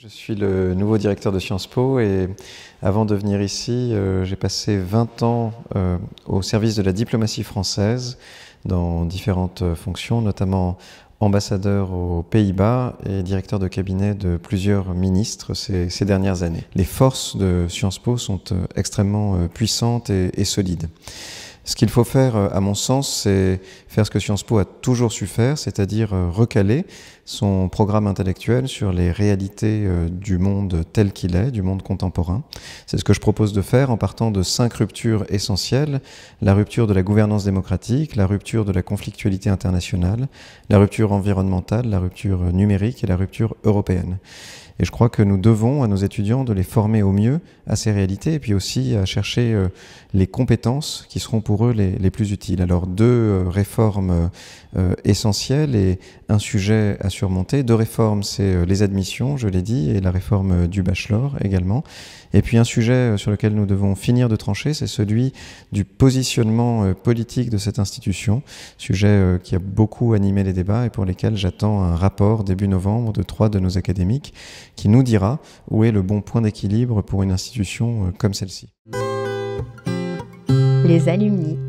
Je suis le nouveau directeur de Sciences Po et avant de venir ici, euh, j'ai passé 20 ans euh, au service de la diplomatie française dans différentes fonctions, notamment ambassadeur aux Pays-Bas et directeur de cabinet de plusieurs ministres ces, dernières années. Les forces de Sciences Po sont euh, extrêmement puissantes et solides. Ce qu'il faut faire, euh, à mon sens, c'est faire ce que Sciences Po a toujours su faire, c'est-à-dire euh, recaler son programme intellectuel sur les réalités euh, du monde tel qu'il est, du monde contemporain. C'est ce que je propose de faire en partant de cinq ruptures essentielles. La rupture de la gouvernance démocratique, la rupture de la conflictualité internationale, la rupture environnementale, la rupture numérique et la rupture européenne. Et je crois que nous devons à nos étudiants de les former au mieux à ces réalités et puis aussi à chercher euh, les compétences qui seront pour eux les, plus utiles. Alors deux euh, réformes euh, essentielles et un sujet à surmonter. Deux réformes, c'est les admissions, je l'ai dit, et la réforme du bachelor également. Et puis un sujet sur lequel nous devons finir de trancher, c'est celui du positionnement politique de cette institution, sujet qui a beaucoup animé les débats et pour lesquels j'attends un rapport début novembre de trois de nos académiques qui nous dira où est le bon point d'équilibre pour une institution euh, comme celle-ci. Les alumni